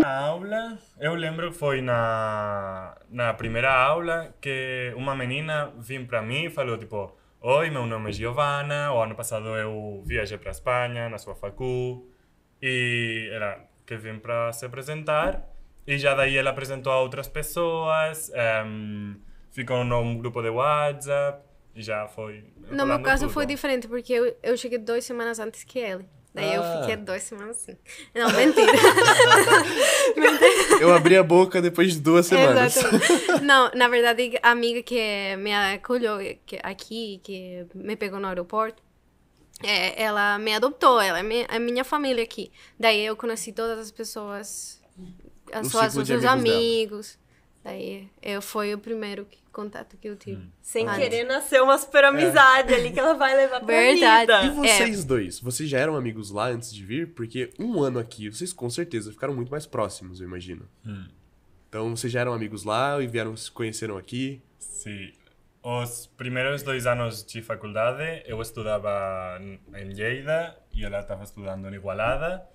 Na aula, eu lembro que foi na, na primeira aula que uma menina veio para mim e falou tipo Oi, meu nome é Giovanna, o ano passado eu viajei para Espanha, na sua facu, e era que vim para se apresentar. E já daí ela apresentou a outras pessoas, um, ehm, ficou num grupo de WhatsApp, e já foi... No meu caso tudo. foi diferente, porque eu, eu cheguei duas semanas antes que ela. Daí ah. eu fiquei ah. duas semanas assim. Não, mentira. eu abri a boca depois de duas semanas. Não, na verdade, a amiga que me acolheu aqui, que me pegou no aeroporto, é, ela me adotou ela é minha, é minha família aqui. Daí eu conheci todas as pessoas, as suas, os meus amigos. Daí eu, foi o primeiro que, contato que eu tive. Hum. Sem ah, querer nascer uma super é. ali que ela vai levar pra Verdade. vida. E vocês é. dois? Vocês já eram amigos lá antes de vir? Porque um ano aqui, vocês com certeza ficaram muito mais próximos, eu imagino. Hum. Então vocês já eram amigos lá e vieram se conheceram aqui? Sim. Os primeiros dois anos de faculdade eu estudava em Lleida e ela estava estudando em Igualada.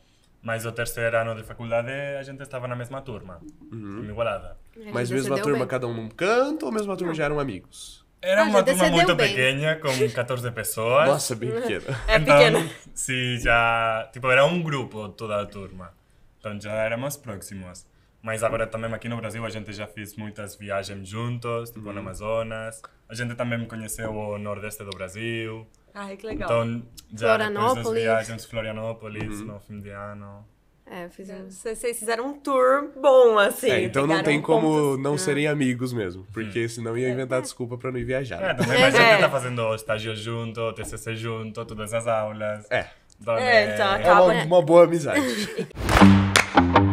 Mas o terceiro ano de faculdade a gente estava na mesma turma, uhum. em Igualada. Mas mesma turma, bem. cada um num canto, ou mesma turma não. já eram amigos? Era ah, uma turma muito bem. pequena, com 14 pessoas. Nossa, bem pequena. É então, pequena. Sim, já... Tipo, era um grupo toda a turma. Então já éramos próximos. Mas agora também aqui no Brasil a gente já fez muitas viagens juntos, tipo uhum. no hum. Amazonas. A gente também conheceu o Nordeste do Brasil. Ai, que legal. Então, já Florianópolis. viagens, Florianópolis, uhum. no fim de ano. É, fizemos. Vocês fizeram um tour bom, assim. É, então não tem como pontos. não ah. serem amigos mesmo. Porque hum. senão ia é, inventar é. desculpa pra não ir viajar. mas É, também mais gente tá fazendo estágio junto, TCC junto, todas as aulas. É. Então, é, é então é acaba. É uma, né? uma boa amizade.